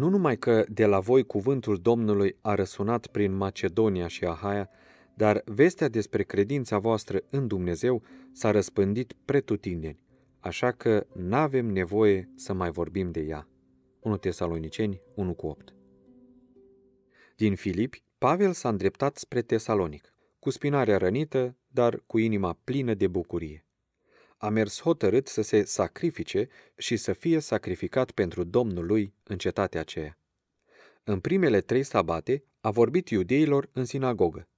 Nu numai că de la voi cuvântul Domnului a răsunat prin Macedonia și Ahaia, dar vestea despre credința voastră în Dumnezeu s-a răspândit pretutindeni, așa că n-avem nevoie să mai vorbim de ea. 1 Tesaloniceni 1 cu 8 Din Filipi, Pavel s-a îndreptat spre Tesalonic, cu spinarea rănită, dar cu inima plină de bucurie a mers hotărât să se sacrifice și să fie sacrificat pentru Domnul lui în cetatea aceea. În primele trei sabate a vorbit iudeilor în sinagogă,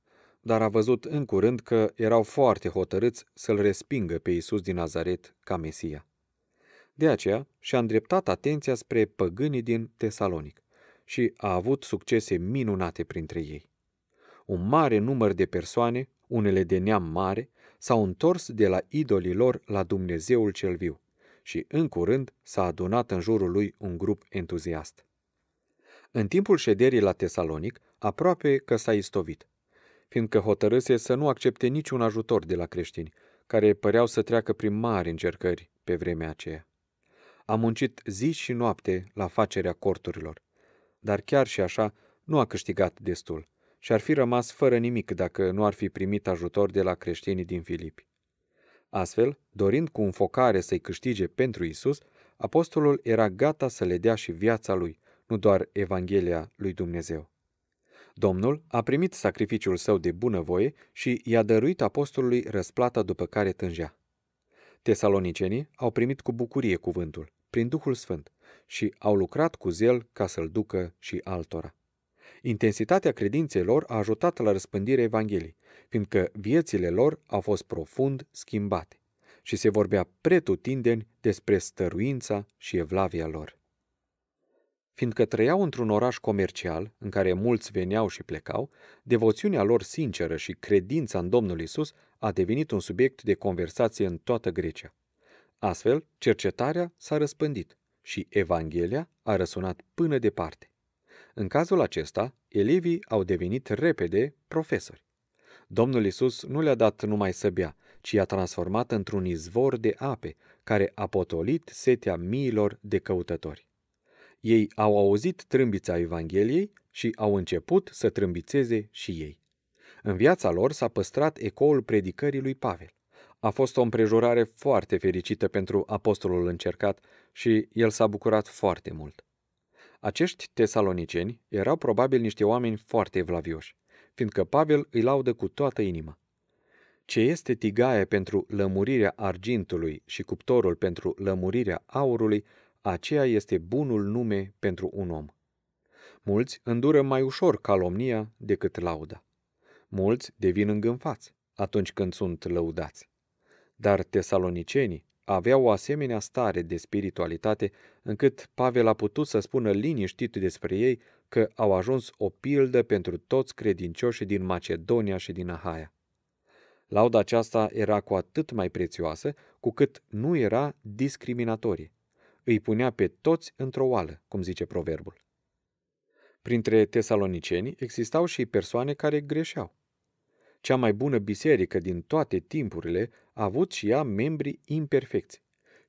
dar a văzut în curând că erau foarte hotărâți să-l respingă pe Iisus din Nazaret ca Mesia. De aceea și-a îndreptat atenția spre păgânii din Tesalonic și a avut succese minunate printre ei. Un mare număr de persoane, unele de neam mare, s-au întors de la idolii lor la Dumnezeul cel viu și în curând s-a adunat în jurul lui un grup entuziast. În timpul șederii la Tesalonic, aproape că s-a istovit, fiindcă hotărâse să nu accepte niciun ajutor de la creștini, care păreau să treacă prin mari încercări pe vremea aceea. A muncit zi și noapte la facerea corturilor, dar chiar și așa nu a câștigat destul – și ar fi rămas fără nimic dacă nu ar fi primit ajutor de la creștinii din Filipi. Astfel, dorind cu înfocare să-i câștige pentru Isus, apostolul era gata să le dea și viața lui, nu doar Evanghelia lui Dumnezeu. Domnul a primit sacrificiul său de bunăvoie și i-a dăruit apostolului răsplata după care tângea. Tesalonicenii au primit cu bucurie cuvântul, prin Duhul Sfânt, și au lucrat cu zel ca să-l ducă și altora. Intensitatea credinței lor a ajutat la răspândirea Evangheliei, fiindcă viețile lor au fost profund schimbate și se vorbea pretutindeni despre stăruința și evlavia lor. Fiindcă trăiau într-un oraș comercial, în care mulți veneau și plecau, devoțiunea lor sinceră și credința în Domnul Isus a devenit un subiect de conversație în toată Grecia. Astfel, cercetarea s-a răspândit și Evanghelia a răsunat până departe. În cazul acesta, elevii au devenit repede profesori. Domnul Isus nu le-a dat numai să bea, ci i-a transformat într-un izvor de ape, care a potolit setea miilor de căutători. Ei au auzit trâmbița Evangheliei și au început să trâmbițeze și ei. În viața lor s-a păstrat ecoul predicării lui Pavel. A fost o împrejurare foarte fericită pentru apostolul încercat și el s-a bucurat foarte mult. Acești tesaloniceni erau probabil niște oameni foarte evlavioși, fiindcă Pavel îi laudă cu toată inima. Ce este tigaie pentru lămurirea argintului și cuptorul pentru lămurirea aurului, aceea este bunul nume pentru un om. Mulți îndură mai ușor calomnia decât lauda. Mulți devin îngânfați atunci când sunt lăudați. Dar tesalonicenii avea o asemenea stare de spiritualitate încât Pavel a putut să spună liniștit despre ei că au ajuns o pildă pentru toți credincioșii din Macedonia și din Ahaia. Lauda aceasta era cu atât mai prețioasă cu cât nu era discriminatorie. Îi punea pe toți într-o oală, cum zice proverbul. Printre tesalonicenii existau și persoane care greșeau. Cea mai bună biserică din toate timpurile a avut și ea membri imperfecți.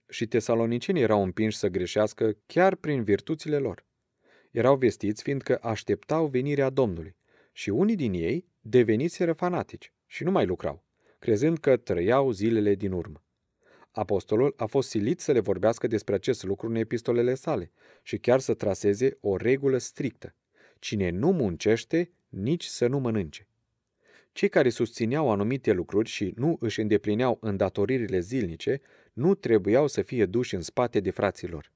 Și tesalonicenii erau împinși să greșească chiar prin virtuțile lor. Erau vestiți fiindcă așteptau venirea Domnului și unii din ei deveniseră fanatici și nu mai lucrau, crezând că trăiau zilele din urmă. Apostolul a fost silit să le vorbească despre acest lucru în epistolele sale și chiar să traseze o regulă strictă. Cine nu muncește, nici să nu mănânce. Cei care susțineau anumite lucruri și nu își îndeplineau îndatoririle zilnice nu trebuiau să fie duși în spate de fraților.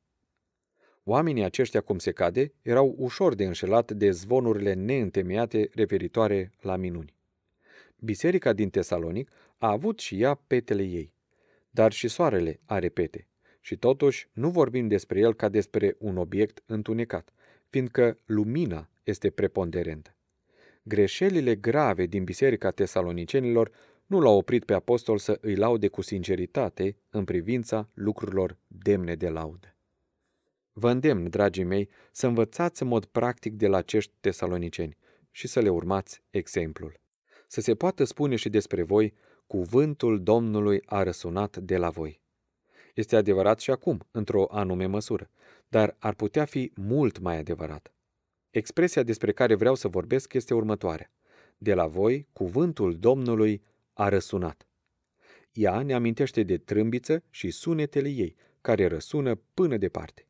Oamenii aceștia, cum se cade, erau ușor de înșelat de zvonurile neîntemeiate referitoare la minuni. Biserica din Tesalonic a avut și ea petele ei, dar și soarele are pete. Și totuși nu vorbim despre el ca despre un obiect întunecat, fiindcă lumina este preponderentă. Greșelile grave din Biserica Tesalonicenilor nu l-au oprit pe apostol să îi laude cu sinceritate în privința lucrurilor demne de laudă. Vă îndemn, dragii mei, să învățați în mod practic de la acești tesaloniceni și să le urmați exemplul. Să se poată spune și despre voi, cuvântul Domnului a răsunat de la voi. Este adevărat și acum, într-o anume măsură, dar ar putea fi mult mai adevărat. Expresia despre care vreau să vorbesc este următoarea. De la voi, cuvântul Domnului a răsunat. Ea ne amintește de trâmbiță și sunetele ei, care răsună până departe.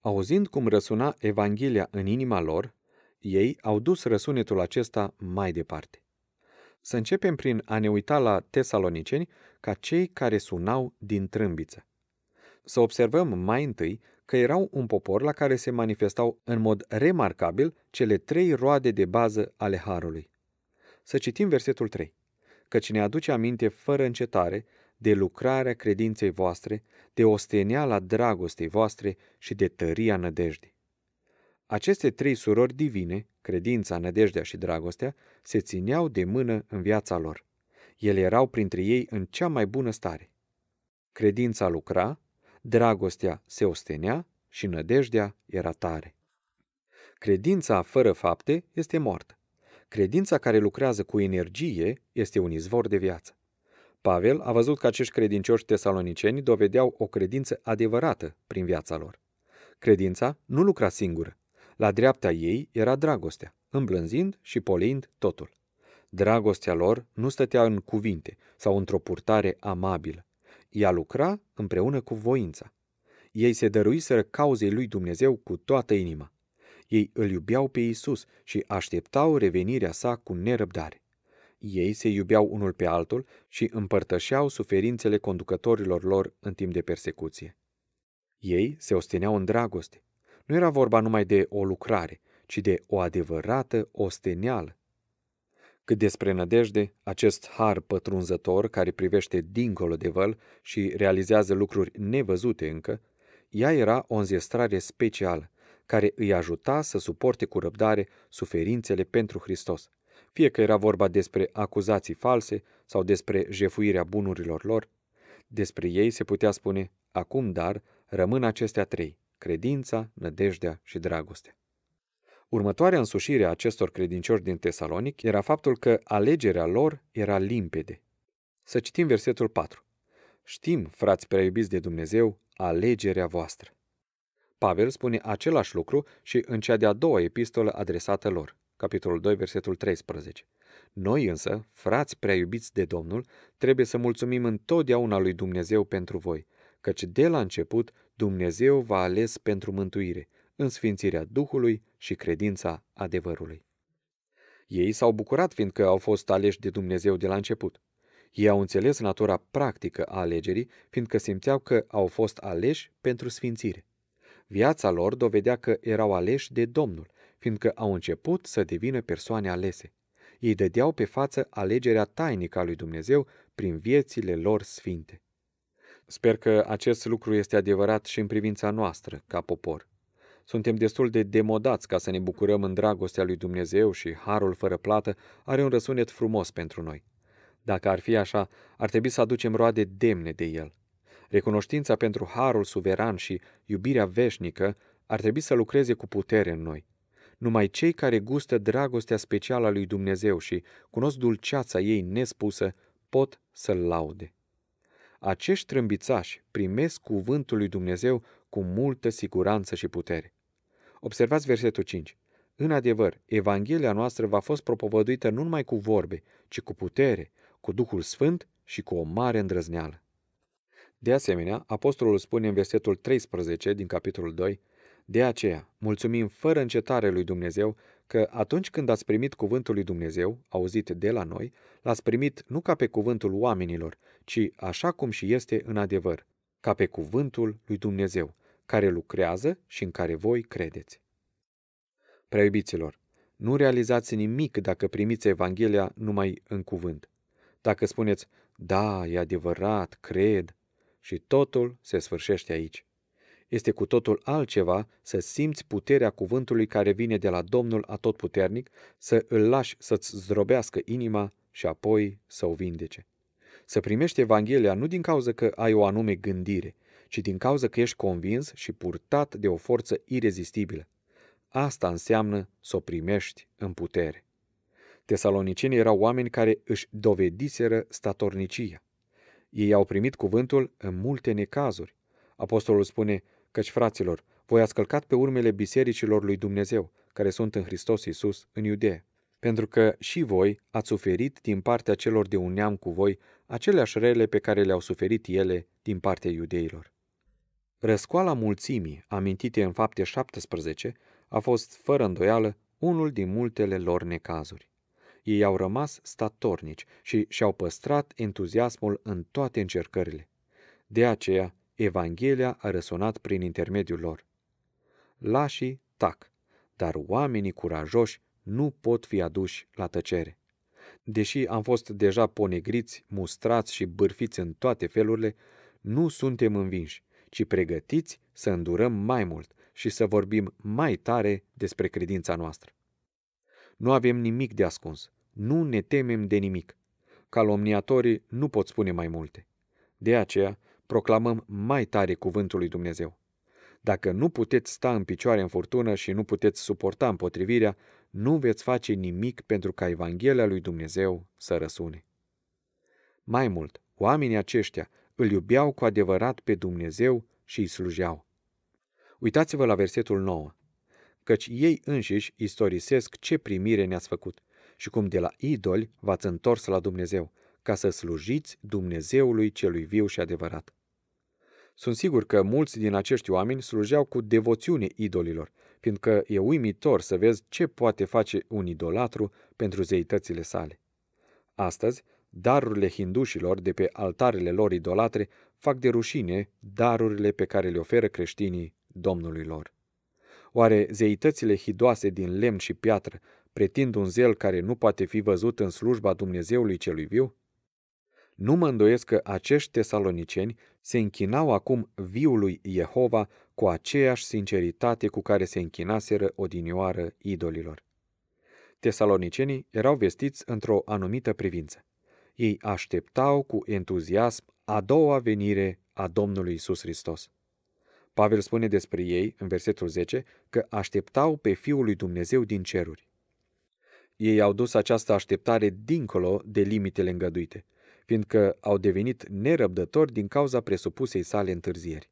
Auzind cum răsuna Evanghelia în inima lor, ei au dus răsunetul acesta mai departe. Să începem prin a ne uita la tesaloniceni ca cei care sunau din trâmbiță. Să observăm mai întâi că erau un popor la care se manifestau în mod remarcabil cele trei roade de bază ale Harului. Să citim versetul 3. Căci ne aduce aminte fără încetare de lucrarea credinței voastre, de osteneala dragostei voastre și de tăria nădejdei. Aceste trei surori divine, credința, nădejdea și dragostea, se țineau de mână în viața lor. Ele erau printre ei în cea mai bună stare. Credința lucra, dragostea se ostenea și nădejdea era tare. Credința fără fapte este moartă. Credința care lucrează cu energie este un izvor de viață. Pavel a văzut că acești credincioși tesaloniceni dovedeau o credință adevărată prin viața lor. Credința nu lucra singură. La dreapta ei era dragostea, îmblânzind și polind totul. Dragostea lor nu stătea în cuvinte sau într-o purtare amabilă, ea lucra împreună cu voința. Ei se dăruiseră cauzei lui Dumnezeu cu toată inima. Ei îl iubeau pe Isus și așteptau revenirea sa cu nerăbdare. Ei se iubeau unul pe altul și împărtășeau suferințele conducătorilor lor în timp de persecuție. Ei se osteneau în dragoste. Nu era vorba numai de o lucrare, ci de o adevărată osteneală, cât despre nădejde, acest har pătrunzător care privește dincolo de văl și realizează lucruri nevăzute încă, ea era o înzestrare specială, care îi ajuta să suporte cu răbdare suferințele pentru Hristos, fie că era vorba despre acuzații false sau despre jefuirea bunurilor lor, despre ei se putea spune, acum dar, rămân acestea trei, credința, nădejdea și dragostea. Următoarea însușire a acestor credincioși din Tesalonic era faptul că alegerea lor era limpede. Să citim versetul 4. Știm, frați prea iubiți de Dumnezeu, alegerea voastră. Pavel spune același lucru și în cea de-a doua epistolă adresată lor, capitolul 2, versetul 13. Noi însă, frați prea iubiți de Domnul, trebuie să mulțumim întotdeauna lui Dumnezeu pentru voi, căci de la început Dumnezeu v-a ales pentru mântuire, în sfințirea Duhului și credința adevărului. Ei s-au bucurat fiindcă au fost aleși de Dumnezeu de la început. Ei au înțeles natura practică a alegerii, fiindcă simțeau că au fost aleși pentru sfințire. Viața lor dovedea că erau aleși de Domnul, fiindcă au început să devină persoane alese. Ei dădeau pe față alegerea tainică a lui Dumnezeu prin viețile lor sfinte. Sper că acest lucru este adevărat și în privința noastră, ca popor. Suntem destul de demodați ca să ne bucurăm în dragostea lui Dumnezeu și harul fără plată are un răsunet frumos pentru noi. Dacă ar fi așa, ar trebui să aducem roade demne de el. Recunoștința pentru harul suveran și iubirea veșnică ar trebui să lucreze cu putere în noi. Numai cei care gustă dragostea specială a lui Dumnezeu și cunosc dulceața ei nespusă pot să-l laude. Acești trâmbițași primesc cuvântul lui Dumnezeu cu multă siguranță și putere. Observați versetul 5. În adevăr, Evanghelia noastră va fost propovăduită nu numai cu vorbe, ci cu putere, cu Duhul Sfânt și cu o mare îndrăzneală. De asemenea, apostolul spune în versetul 13 din capitolul 2, De aceea, mulțumim fără încetare lui Dumnezeu că atunci când ați primit cuvântul lui Dumnezeu, auzit de la noi, l-ați primit nu ca pe cuvântul oamenilor, ci așa cum și este în adevăr, ca pe cuvântul lui Dumnezeu, care lucrează și în care voi credeți. Prea iubiților, nu realizați nimic dacă primiți Evanghelia numai în cuvânt. Dacă spuneți, da, e adevărat, cred, și totul se sfârșește aici. Este cu totul altceva să simți puterea cuvântului care vine de la Domnul Atotputernic, să îl lași să-ți zdrobească inima și apoi să o vindece. Să primești Evanghelia nu din cauza că ai o anume gândire, ci din cauza că ești convins și purtat de o forță irezistibilă. Asta înseamnă să o primești în putere. Tesalonicenii erau oameni care își dovediseră statornicia. Ei au primit cuvântul în multe necazuri. Apostolul spune, căci fraților, voi ați călcat pe urmele bisericilor lui Dumnezeu, care sunt în Hristos Iisus, în Iudea, pentru că și voi ați suferit din partea celor de un neam cu voi aceleași rele pe care le-au suferit ele din partea iudeilor. Răscoala mulțimii, amintite în fapte 17, a fost, fără îndoială, unul din multele lor necazuri. Ei au rămas statornici și și-au păstrat entuziasmul în toate încercările. De aceea, Evanghelia a răsunat prin intermediul lor. Lașii tac, dar oamenii curajoși nu pot fi aduși la tăcere. Deși am fost deja ponegriți, mustrați și bârfiți în toate felurile, nu suntem învinși ci pregătiți să îndurăm mai mult și să vorbim mai tare despre credința noastră. Nu avem nimic de ascuns, nu ne temem de nimic. Calomniatorii nu pot spune mai multe. De aceea, proclamăm mai tare cuvântul lui Dumnezeu. Dacă nu puteți sta în picioare în furtună și nu puteți suporta împotrivirea, nu veți face nimic pentru ca Evanghelia lui Dumnezeu să răsune. Mai mult, oamenii aceștia îl iubeau cu adevărat pe Dumnezeu și îi slujeau. Uitați-vă la versetul 9. Căci ei înșiși istorisesc ce primire ne-ați făcut și cum de la idoli v-ați întors la Dumnezeu, ca să slujiți Dumnezeului celui viu și adevărat. Sunt sigur că mulți din acești oameni slujeau cu devoțiune idolilor, fiindcă e uimitor să vezi ce poate face un idolatru pentru zeitățile sale. Astăzi, Darurile hindușilor de pe altarele lor idolatre fac de rușine darurile pe care le oferă creștinii Domnului lor. Oare zeitățile hidoase din lemn și piatră pretind un zel care nu poate fi văzut în slujba Dumnezeului celui viu? Nu mă îndoiesc că acești tesaloniceni se închinau acum viului Jehova cu aceeași sinceritate cu care se închinaseră odinioară idolilor. Tesalonicenii erau vestiți într-o anumită privință ei așteptau cu entuziasm a doua venire a Domnului Isus Hristos. Pavel spune despre ei, în versetul 10, că așteptau pe Fiul lui Dumnezeu din ceruri. Ei au dus această așteptare dincolo de limitele îngăduite, fiindcă au devenit nerăbdători din cauza presupusei sale întârzieri.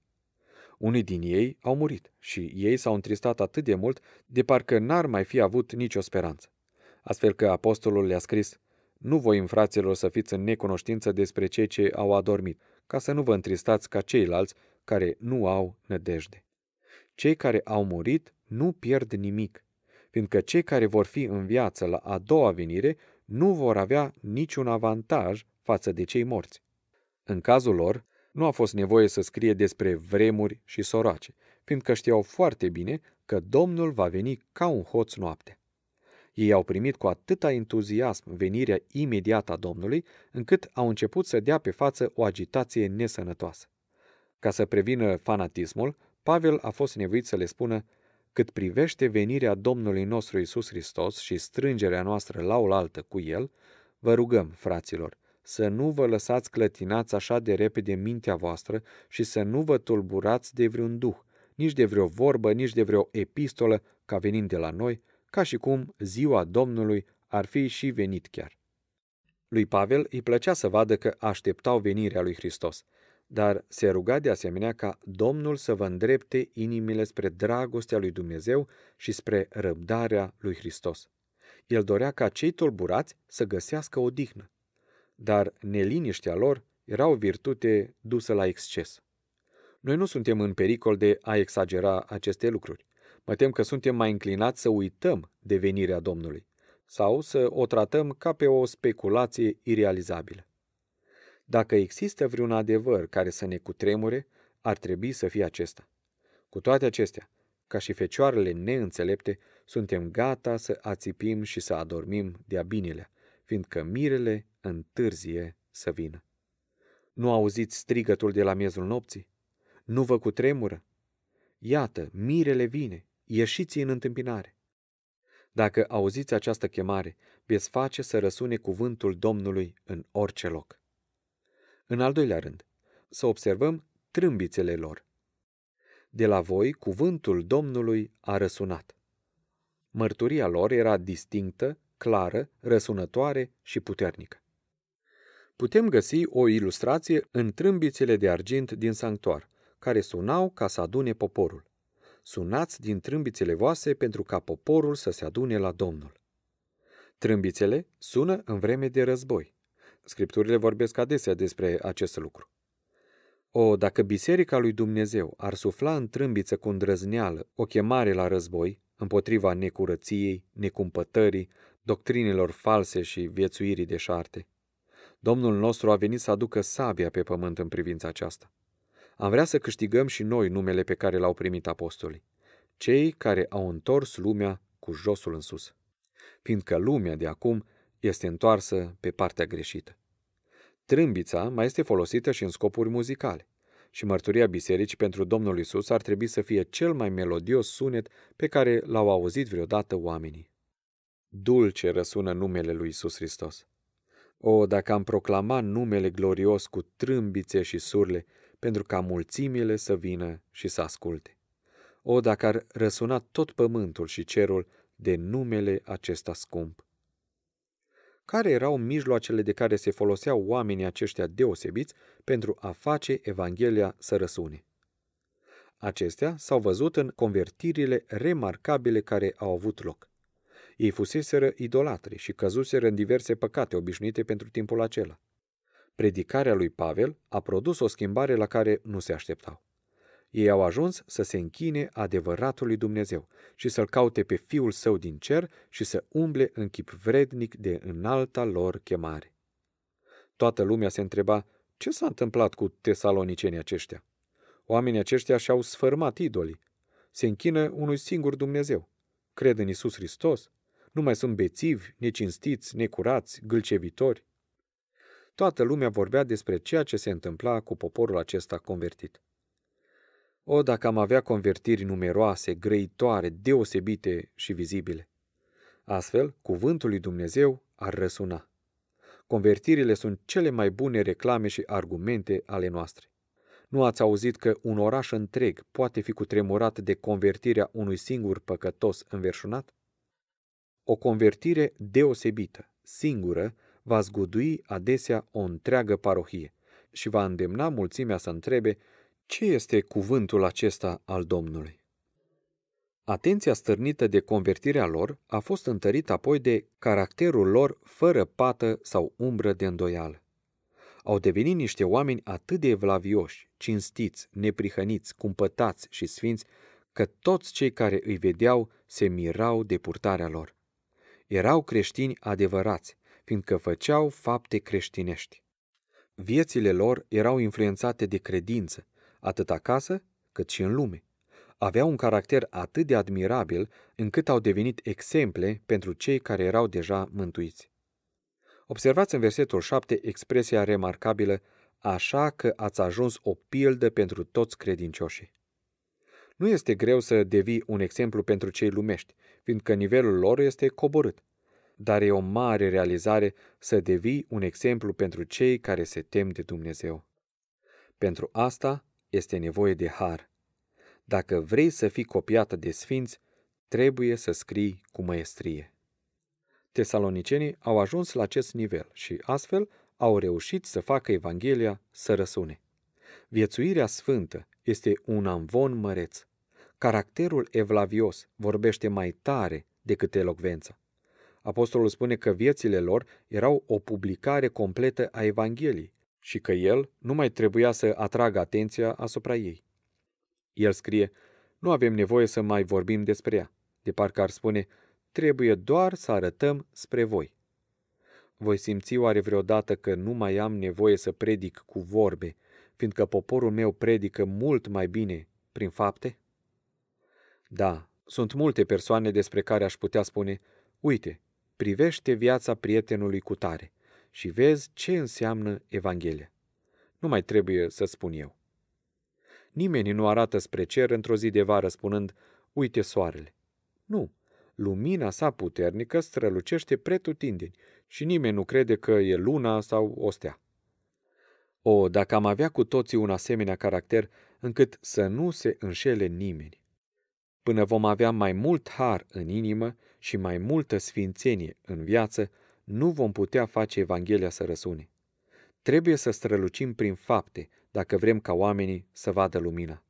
Unii din ei au murit și ei s-au întristat atât de mult de parcă n-ar mai fi avut nicio speranță. Astfel că apostolul le-a scris, nu voi, în fraților, să fiți în necunoștință despre cei ce au adormit, ca să nu vă întristați ca ceilalți care nu au nădejde. Cei care au murit nu pierd nimic, fiindcă cei care vor fi în viață la a doua venire nu vor avea niciun avantaj față de cei morți. În cazul lor, nu a fost nevoie să scrie despre vremuri și soroace, fiindcă știau foarte bine că Domnul va veni ca un hoț noapte. Ei au primit cu atâta entuziasm venirea imediată a Domnului, încât au început să dea pe față o agitație nesănătoasă. Ca să prevină fanatismul, Pavel a fost nevoit să le spună cât privește venirea Domnului nostru Isus Hristos și strângerea noastră la oaltă cu El, vă rugăm, fraților, să nu vă lăsați clătinați așa de repede mintea voastră și să nu vă tulburați de vreun duh, nici de vreo vorbă, nici de vreo epistolă ca venind de la noi, ca și cum ziua Domnului ar fi și venit chiar. Lui Pavel îi plăcea să vadă că așteptau venirea lui Hristos, dar se ruga de asemenea ca Domnul să vă îndrepte inimile spre dragostea lui Dumnezeu și spre răbdarea lui Hristos. El dorea ca cei tulburați să găsească o dihnă, dar neliniștea lor era o virtute dusă la exces. Noi nu suntem în pericol de a exagera aceste lucruri. Mă tem că suntem mai înclinați să uităm de venirea Domnului sau să o tratăm ca pe o speculație irealizabilă. Dacă există vreun adevăr care să ne cutremure, ar trebui să fie acesta. Cu toate acestea, ca și fecioarele neînțelepte, suntem gata să ațipim și să adormim de-a binelea, fiindcă mirele întârzie să vină. Nu auziți strigătul de la miezul nopții? Nu vă cutremură? Iată, mirele vine, ieșiți în întâmpinare. Dacă auziți această chemare, veți face să răsune cuvântul Domnului în orice loc. În al doilea rând, să observăm trâmbițele lor. De la voi, cuvântul Domnului a răsunat. Mărturia lor era distinctă, clară, răsunătoare și puternică. Putem găsi o ilustrație în trâmbițele de argint din sanctuar, care sunau ca să adune poporul sunați din trâmbițele voastre pentru ca poporul să se adune la Domnul. Trâmbițele sună în vreme de război. Scripturile vorbesc adesea despre acest lucru. O, dacă Biserica lui Dumnezeu ar sufla în trâmbiță cu îndrăzneală o chemare la război, împotriva necurăției, necumpătării, doctrinelor false și viețuirii deșarte. Domnul nostru a venit să aducă sabia pe pământ în privința aceasta. Am vrea să câștigăm și noi numele pe care l-au primit apostolii, cei care au întors lumea cu josul în sus, fiindcă lumea de acum este întoarsă pe partea greșită. Trâmbița mai este folosită și în scopuri muzicale și mărturia bisericii pentru Domnul Isus ar trebui să fie cel mai melodios sunet pe care l-au auzit vreodată oamenii. Dulce răsună numele lui Isus Hristos. O, dacă am proclama numele glorios cu trâmbițe și surle, pentru ca mulțimile să vină și să asculte. O, dacă ar răsuna tot pământul și cerul de numele acesta scump! Care erau mijloacele de care se foloseau oamenii aceștia deosebiți pentru a face Evanghelia să răsune? Acestea s-au văzut în convertirile remarcabile care au avut loc. Ei fuseseră idolatri și căzuseră în diverse păcate obișnuite pentru timpul acela predicarea lui Pavel a produs o schimbare la care nu se așteptau. Ei au ajuns să se închine adevăratului Dumnezeu și să-L caute pe Fiul Său din cer și să umble în chip vrednic de înalta lor chemare. Toată lumea se întreba, ce s-a întâmplat cu tesalonicenii aceștia? Oamenii aceștia și-au sfărmat idolii. Se închină unui singur Dumnezeu. Cred în Isus Hristos. Nu mai sunt bețivi, necinstiți, necurați, gâlcevitori. Toată lumea vorbea despre ceea ce se întâmpla cu poporul acesta convertit. O, dacă am avea convertiri numeroase, grăitoare, deosebite și vizibile! Astfel, cuvântul lui Dumnezeu ar răsuna. Convertirile sunt cele mai bune reclame și argumente ale noastre. Nu ați auzit că un oraș întreg poate fi cutremurat de convertirea unui singur păcătos înverșunat? O convertire deosebită, singură, va zgudui adesea o întreagă parohie și va îndemna mulțimea să întrebe ce este cuvântul acesta al Domnului. Atenția stârnită de convertirea lor a fost întărită apoi de caracterul lor fără pată sau umbră de îndoială. Au devenit niște oameni atât de evlavioși, cinstiți, neprihăniți, cumpătați și sfinți, că toți cei care îi vedeau se mirau de purtarea lor. Erau creștini adevărați, fiindcă făceau fapte creștinești. Viețile lor erau influențate de credință, atât acasă cât și în lume. Aveau un caracter atât de admirabil încât au devenit exemple pentru cei care erau deja mântuiți. Observați în versetul 7 expresia remarcabilă așa că ați ajuns o pildă pentru toți credincioșii. Nu este greu să devii un exemplu pentru cei lumești, fiindcă nivelul lor este coborât dar e o mare realizare să devii un exemplu pentru cei care se tem de Dumnezeu. Pentru asta este nevoie de har. Dacă vrei să fii copiată de sfinți, trebuie să scrii cu măestrie. Tesalonicenii au ajuns la acest nivel și astfel au reușit să facă Evanghelia să răsune. Viețuirea sfântă este un amvon măreț. Caracterul evlavios vorbește mai tare decât elocvența. Apostolul spune că viețile lor erau o publicare completă a Evangheliei și că el nu mai trebuia să atragă atenția asupra ei. El scrie, nu avem nevoie să mai vorbim despre ea, de parcă ar spune, trebuie doar să arătăm spre voi. Voi simți oare vreodată că nu mai am nevoie să predic cu vorbe, fiindcă poporul meu predică mult mai bine prin fapte? Da, sunt multe persoane despre care aș putea spune, uite, privește viața prietenului cu tare și vezi ce înseamnă Evanghelia. Nu mai trebuie să spun eu. Nimeni nu arată spre cer într-o zi de vară spunând, uite soarele. Nu, lumina sa puternică strălucește pretutindeni și nimeni nu crede că e luna sau o stea. O, dacă am avea cu toții un asemenea caracter, încât să nu se înșele nimeni până vom avea mai mult har în inimă și mai multă sfințenie în viață, nu vom putea face Evanghelia să răsune. Trebuie să strălucim prin fapte dacă vrem ca oamenii să vadă lumina.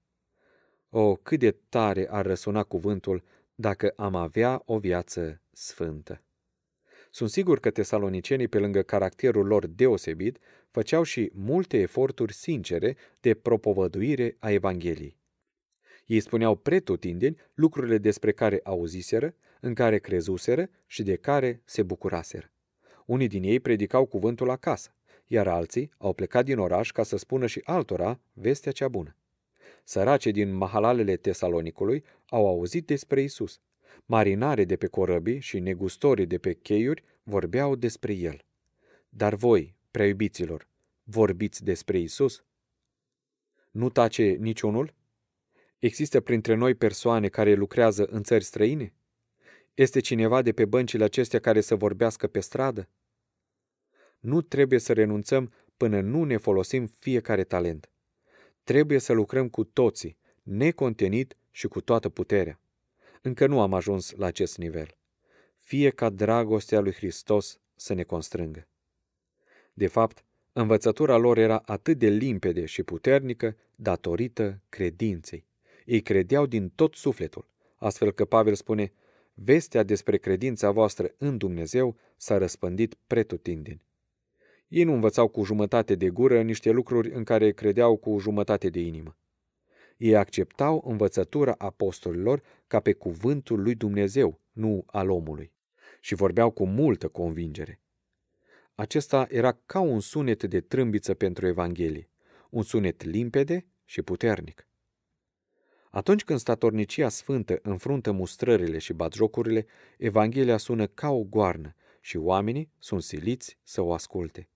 O, cât de tare ar răsuna cuvântul dacă am avea o viață sfântă! Sunt sigur că tesalonicenii, pe lângă caracterul lor deosebit, făceau și multe eforturi sincere de propovăduire a Evangheliei. Ei spuneau pretutindeni lucrurile despre care auziseră, în care crezuseră și de care se bucuraseră. Unii din ei predicau cuvântul acasă, iar alții au plecat din oraș ca să spună și altora vestea cea bună. Sărace din mahalalele Tesalonicului au auzit despre Isus. Marinare de pe corăbii și negustorii de pe cheiuri vorbeau despre el. Dar voi, preiubiților, vorbiți despre Isus? Nu tace niciunul? Există printre noi persoane care lucrează în țări străine? Este cineva de pe băncile acestea care să vorbească pe stradă? Nu trebuie să renunțăm până nu ne folosim fiecare talent. Trebuie să lucrăm cu toții, necontenit și cu toată puterea. Încă nu am ajuns la acest nivel. Fie ca dragostea lui Hristos să ne constrângă. De fapt, învățătura lor era atât de limpede și puternică datorită credinței. Ei credeau din tot sufletul, astfel că Pavel spune, vestea despre credința voastră în Dumnezeu s-a răspândit pretutindeni. Ei nu învățau cu jumătate de gură niște lucruri în care credeau cu jumătate de inimă. Ei acceptau învățătura apostolilor ca pe cuvântul lui Dumnezeu, nu al omului, și vorbeau cu multă convingere. Acesta era ca un sunet de trâmbiță pentru Evanghelie, un sunet limpede și puternic. Atunci când statornicia sfântă înfruntă mustrările și batjocurile, Evanghelia sună ca o goarnă și oamenii sunt siliți să o asculte.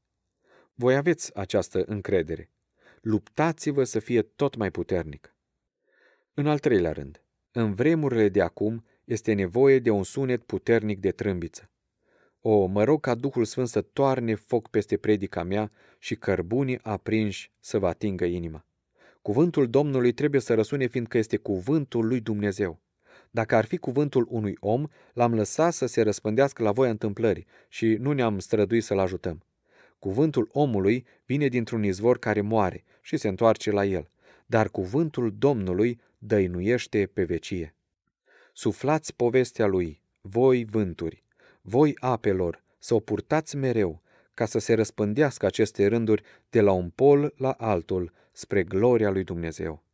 Voi aveți această încredere. Luptați-vă să fie tot mai puternic. În al treilea rând, în vremurile de acum este nevoie de un sunet puternic de trâmbiță. O, mă rog ca Duhul Sfânt să toarne foc peste predica mea și cărbunii aprinși să vă atingă inima. Cuvântul Domnului trebuie să răsune fiindcă este cuvântul lui Dumnezeu. Dacă ar fi cuvântul unui om, l-am lăsat să se răspândească la voia întâmplării și nu ne-am străduit să-l ajutăm. Cuvântul omului vine dintr-un izvor care moare și se întoarce la el, dar cuvântul Domnului dăinuiește pe vecie. Suflați povestea lui, voi vânturi, voi apelor, să o purtați mereu, ca să se răspândească aceste rânduri de la un pol la altul, spre gloria lui Dumnezeu.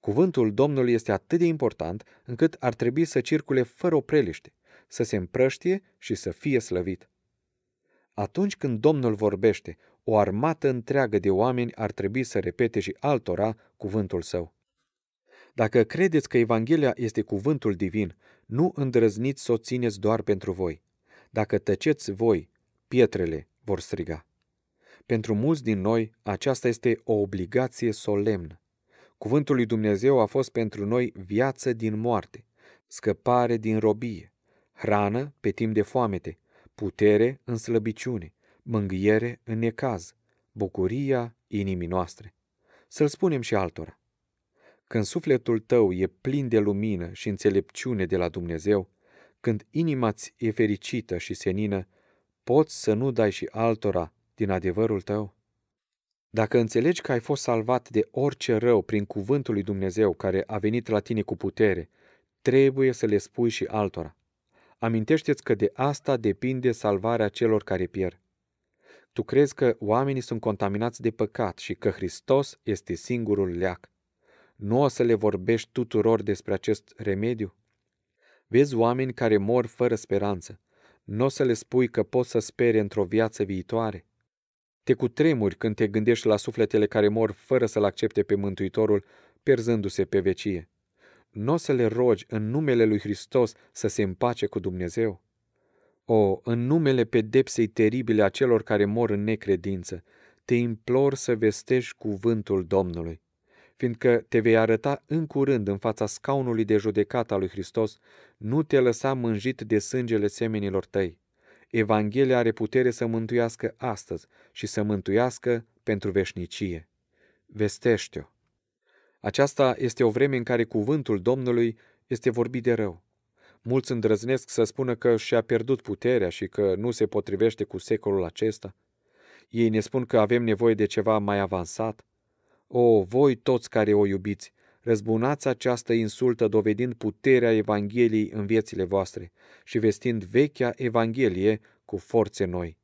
Cuvântul Domnului este atât de important încât ar trebui să circule fără opreliște, să se împrăștie și să fie slăvit. Atunci când Domnul vorbește, o armată întreagă de oameni ar trebui să repete și altora cuvântul său. Dacă credeți că Evanghelia este cuvântul divin, nu îndrăzniți să o țineți doar pentru voi. Dacă tăceți voi pietrele vor striga. Pentru mulți din noi, aceasta este o obligație solemnă. Cuvântul lui Dumnezeu a fost pentru noi viață din moarte, scăpare din robie, hrană pe timp de foamete, putere în slăbiciune, mângâiere în necaz, bucuria inimii noastre. Să-l spunem și altora. Când sufletul tău e plin de lumină și înțelepciune de la Dumnezeu, când inima ți e fericită și senină, poți să nu dai și altora din adevărul tău? Dacă înțelegi că ai fost salvat de orice rău prin cuvântul lui Dumnezeu care a venit la tine cu putere, trebuie să le spui și altora. Amintește-ți că de asta depinde salvarea celor care pierd. Tu crezi că oamenii sunt contaminați de păcat și că Hristos este singurul leac. Nu o să le vorbești tuturor despre acest remediu? Vezi oameni care mor fără speranță, nu o să le spui că poți să speri într-o viață viitoare? Te cutremuri când te gândești la sufletele care mor fără să-L accepte pe Mântuitorul, pierzându-se pe vecie. Nu o să le rogi în numele lui Hristos să se împace cu Dumnezeu? O, în numele pedepsei teribile a celor care mor în necredință, te implor să vestești cuvântul Domnului fiindcă te vei arăta în curând în fața scaunului de judecată al lui Hristos, nu te lăsa mânjit de sângele semenilor tăi. Evanghelia are putere să mântuiască astăzi și să mântuiască pentru veșnicie. Vestește-o! Aceasta este o vreme în care cuvântul Domnului este vorbit de rău. Mulți îndrăznesc să spună că și-a pierdut puterea și că nu se potrivește cu secolul acesta. Ei ne spun că avem nevoie de ceva mai avansat, o, voi toți care o iubiți, răzbunați această insultă dovedind puterea Evangheliei în viețile voastre și vestind vechea Evanghelie cu forțe noi.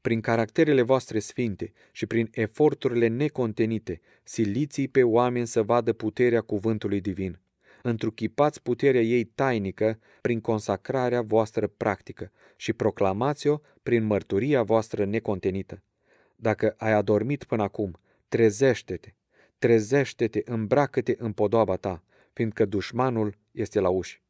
Prin caracterele voastre sfinte și prin eforturile necontenite, siliții pe oameni să vadă puterea cuvântului divin. Întruchipați puterea ei tainică prin consacrarea voastră practică și proclamați-o prin mărturia voastră necontenită. Dacă ai adormit până acum, Trezește-te! Trezește-te! Îmbracă-te în podoaba ta, fiindcă dușmanul este la uși.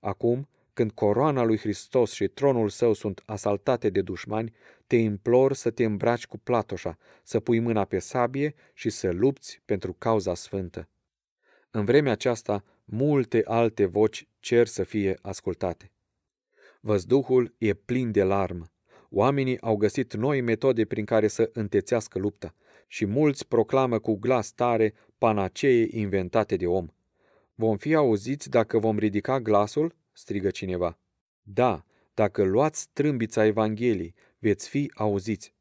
Acum, când coroana lui Hristos și tronul său sunt asaltate de dușmani, te implor să te îmbraci cu platoșa, să pui mâna pe sabie și să lupți pentru cauza sfântă. În vremea aceasta, multe alte voci cer să fie ascultate. Văzduhul e plin de larmă. Oamenii au găsit noi metode prin care să întețească lupta, și mulți proclamă cu glas tare panacee inventate de om. Vom fi auziți dacă vom ridica glasul? strigă cineva. Da, dacă luați trâmbița Evangheliei, veți fi auziți.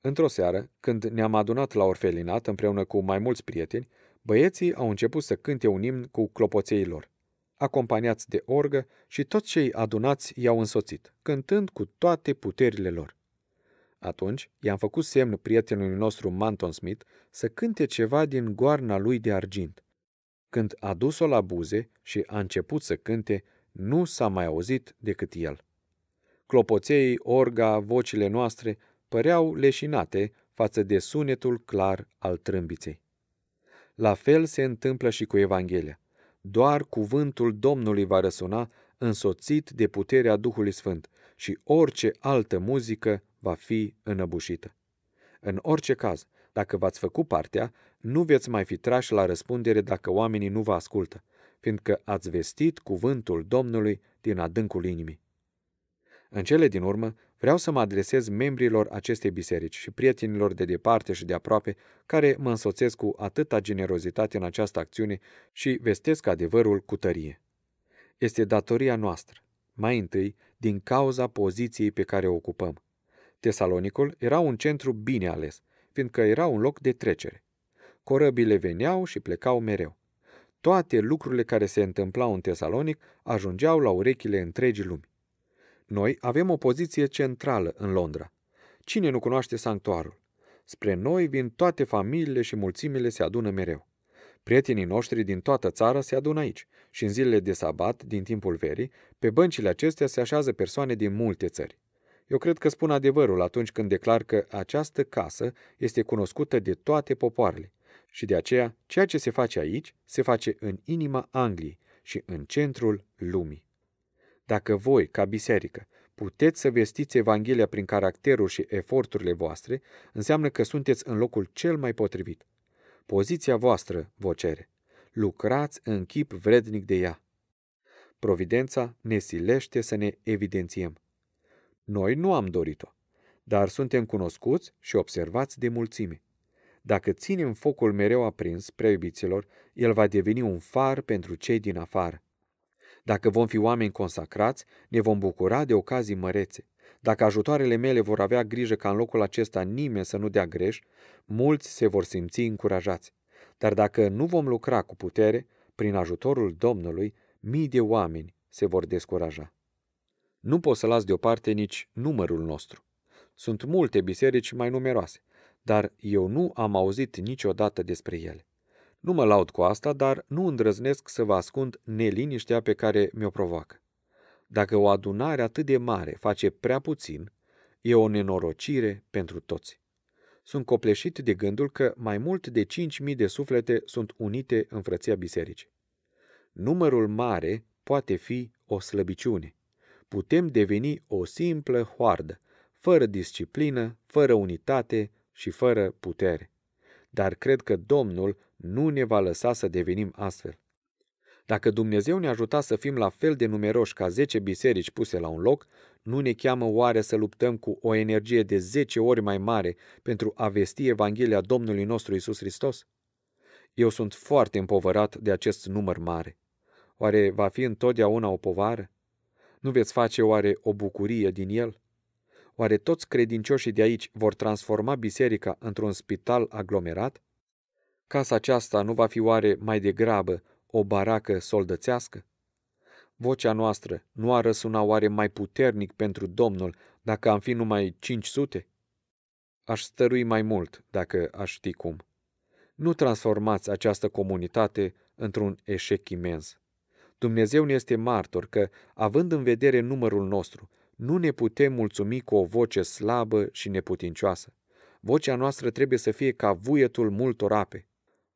Într-o seară, când ne-am adunat la orfelinat împreună cu mai mulți prieteni, băieții au început să cânte un imn cu clopoței lor. Acompaniați de orgă și toți cei adunați i-au însoțit, cântând cu toate puterile lor. Atunci i-am făcut semn prietenului nostru Manton Smith să cânte ceva din goarna lui de argint. Când a dus-o la buze și a început să cânte, nu s-a mai auzit decât el. Clopoței, orga, vocile noastre păreau leșinate față de sunetul clar al trâmbiței. La fel se întâmplă și cu Evanghelia. Doar cuvântul Domnului va răsuna însoțit de puterea Duhului Sfânt și orice altă muzică va fi înăbușită. În orice caz, dacă v-ați făcut partea, nu veți mai fi trași la răspundere dacă oamenii nu vă ascultă, fiindcă ați vestit cuvântul Domnului din adâncul inimii. În cele din urmă, vreau să mă adresez membrilor acestei biserici și prietenilor de departe și de aproape care mă însoțesc cu atâta generozitate în această acțiune și vestesc adevărul cu tărie. Este datoria noastră, mai întâi, din cauza poziției pe care o ocupăm, Tesalonicul era un centru bine ales, fiindcă era un loc de trecere. Corăbile veneau și plecau mereu. Toate lucrurile care se întâmplau în Tesalonic ajungeau la urechile întregii lumi. Noi avem o poziție centrală în Londra. Cine nu cunoaște sanctuarul? Spre noi vin toate familiile și mulțimile se adună mereu. Prietenii noștri din toată țara se adună aici și în zilele de sabat, din timpul verii, pe băncile acestea se așează persoane din multe țări. Eu cred că spun adevărul atunci când declar că această casă este cunoscută de toate popoarele și de aceea ceea ce se face aici se face în inima Angliei și în centrul lumii. Dacă voi, ca biserică, puteți să vestiți Evanghelia prin caracterul și eforturile voastre, înseamnă că sunteți în locul cel mai potrivit. Poziția voastră vă cere. Lucrați în chip vrednic de ea. Providența ne silește să ne evidențiem. Noi nu am dorit-o, dar suntem cunoscuți și observați de mulțime. Dacă ținem focul mereu aprins, prea iubiților, el va deveni un far pentru cei din afară. Dacă vom fi oameni consacrați, ne vom bucura de ocazii mărețe. Dacă ajutoarele mele vor avea grijă ca în locul acesta nimeni să nu dea greș, mulți se vor simți încurajați. Dar dacă nu vom lucra cu putere, prin ajutorul Domnului, mii de oameni se vor descuraja. Nu pot să las deoparte nici numărul nostru. Sunt multe biserici mai numeroase, dar eu nu am auzit niciodată despre ele. Nu mă laud cu asta, dar nu îndrăznesc să vă ascund neliniștea pe care mi-o provoacă. Dacă o adunare atât de mare face prea puțin, e o nenorocire pentru toți. Sunt copleșit de gândul că mai mult de 5.000 de suflete sunt unite în frăția bisericii. Numărul mare poate fi o slăbiciune, putem deveni o simplă hoardă, fără disciplină, fără unitate și fără putere. Dar cred că Domnul nu ne va lăsa să devenim astfel. Dacă Dumnezeu ne ajuta să fim la fel de numeroși ca 10 biserici puse la un loc, nu ne cheamă oare să luptăm cu o energie de 10 ori mai mare pentru a vesti Evanghelia Domnului nostru Isus Hristos? Eu sunt foarte împovărat de acest număr mare. Oare va fi întotdeauna o povară? nu veți face oare o bucurie din el? Oare toți credincioșii de aici vor transforma biserica într-un spital aglomerat? Casa aceasta nu va fi oare mai degrabă o baracă soldățească? Vocea noastră nu ar răsuna oare mai puternic pentru Domnul dacă am fi numai 500? Aș stărui mai mult dacă aș ști cum. Nu transformați această comunitate într-un eșec imens. Dumnezeu ne este martor că, având în vedere numărul nostru, nu ne putem mulțumi cu o voce slabă și neputincioasă. Vocea noastră trebuie să fie ca vuietul multor ape.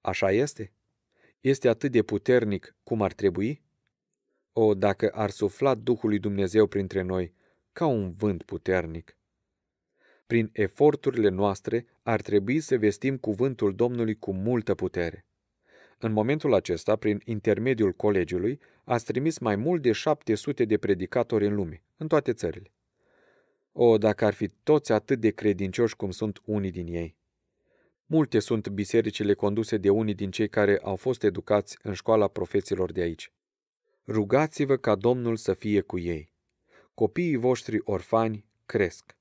Așa este? Este atât de puternic cum ar trebui? O, dacă ar sufla Duhul Dumnezeu printre noi, ca un vânt puternic! Prin eforturile noastre ar trebui să vestim cuvântul Domnului cu multă putere. În momentul acesta, prin intermediul colegiului, a trimis mai mult de 700 de predicatori în lume, în toate țările. O, dacă ar fi toți atât de credincioși cum sunt unii din ei! Multe sunt bisericile conduse de unii din cei care au fost educați în școala profeților de aici. Rugați-vă ca Domnul să fie cu ei. Copiii voștri orfani cresc.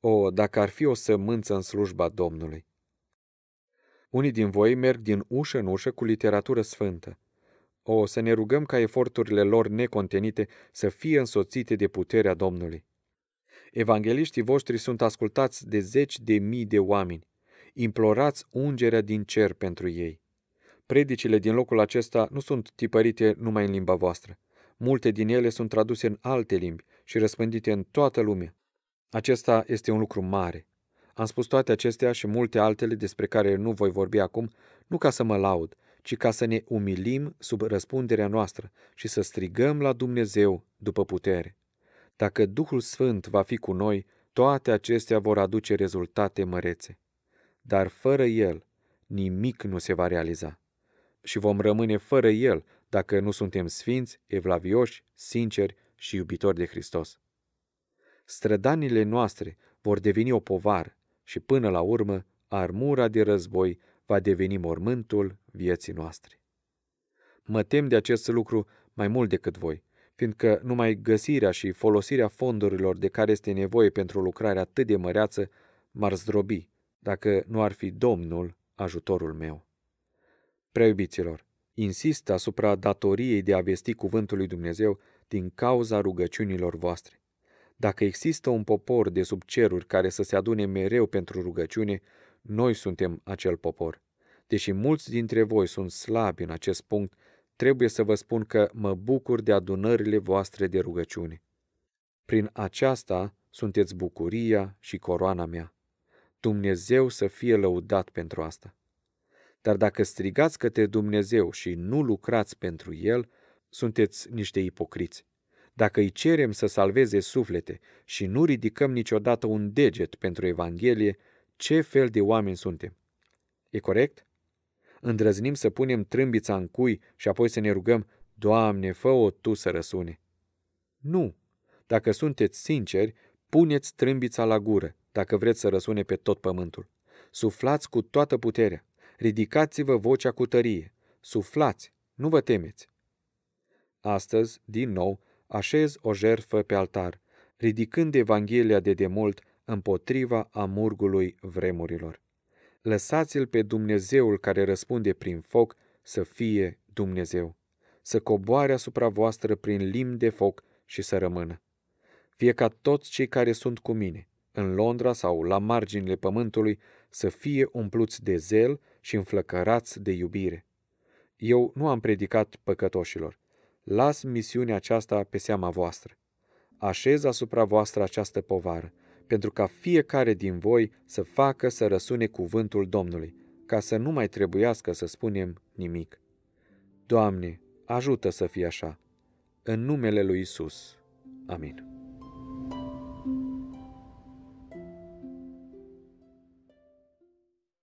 O, dacă ar fi o sămânță în slujba Domnului! Unii din voi merg din ușă în ușă cu literatură sfântă. O, să ne rugăm ca eforturile lor necontenite să fie însoțite de puterea Domnului. Evangeliștii voștri sunt ascultați de zeci de mii de oameni. Implorați ungerea din cer pentru ei. Predicile din locul acesta nu sunt tipărite numai în limba voastră. Multe din ele sunt traduse în alte limbi și răspândite în toată lumea. Acesta este un lucru mare. Am spus toate acestea și multe altele despre care nu voi vorbi acum, nu ca să mă laud, ci ca să ne umilim sub răspunderea noastră și să strigăm la Dumnezeu după putere. Dacă Duhul Sfânt va fi cu noi, toate acestea vor aduce rezultate mărețe. Dar fără El, nimic nu se va realiza. Și vom rămâne fără El dacă nu suntem sfinți, evlavioși, sinceri și iubitori de Hristos. Strădanile noastre vor deveni o povară, și până la urmă armura de război va deveni mormântul vieții noastre. Mă tem de acest lucru mai mult decât voi, fiindcă numai găsirea și folosirea fondurilor de care este nevoie pentru lucrarea atât de măreață m-ar zdrobi, dacă nu ar fi Domnul ajutorul meu. Preiubiților, insist asupra datoriei de a vesti cuvântul lui Dumnezeu din cauza rugăciunilor voastre. Dacă există un popor de sub ceruri care să se adune mereu pentru rugăciune, noi suntem acel popor. Deși mulți dintre voi sunt slabi în acest punct, trebuie să vă spun că mă bucur de adunările voastre de rugăciune. Prin aceasta sunteți bucuria și coroana mea. Dumnezeu să fie lăudat pentru asta. Dar dacă strigați către Dumnezeu și nu lucrați pentru El, sunteți niște ipocriți dacă îi cerem să salveze suflete și nu ridicăm niciodată un deget pentru Evanghelie, ce fel de oameni suntem? E corect? Îndrăznim să punem trâmbița în cui și apoi să ne rugăm, Doamne, fă-o Tu să răsune. Nu! Dacă sunteți sinceri, puneți trâmbița la gură, dacă vreți să răsune pe tot pământul. Suflați cu toată puterea, ridicați-vă vocea cu tărie, suflați, nu vă temeți. Astăzi, din nou, așez o jertfă pe altar, ridicând Evanghelia de demult împotriva amurgului vremurilor. Lăsați-l pe Dumnezeul care răspunde prin foc să fie Dumnezeu, să coboare asupra voastră prin limbi de foc și să rămână. Fie ca toți cei care sunt cu mine, în Londra sau la marginile pământului, să fie umpluți de zel și înflăcărați de iubire. Eu nu am predicat păcătoșilor, las misiunea aceasta pe seama voastră. Așez asupra voastră această povară, pentru ca fiecare din voi să facă să răsune cuvântul Domnului, ca să nu mai trebuiască să spunem nimic. Doamne, ajută să fie așa. În numele lui Isus. Amin.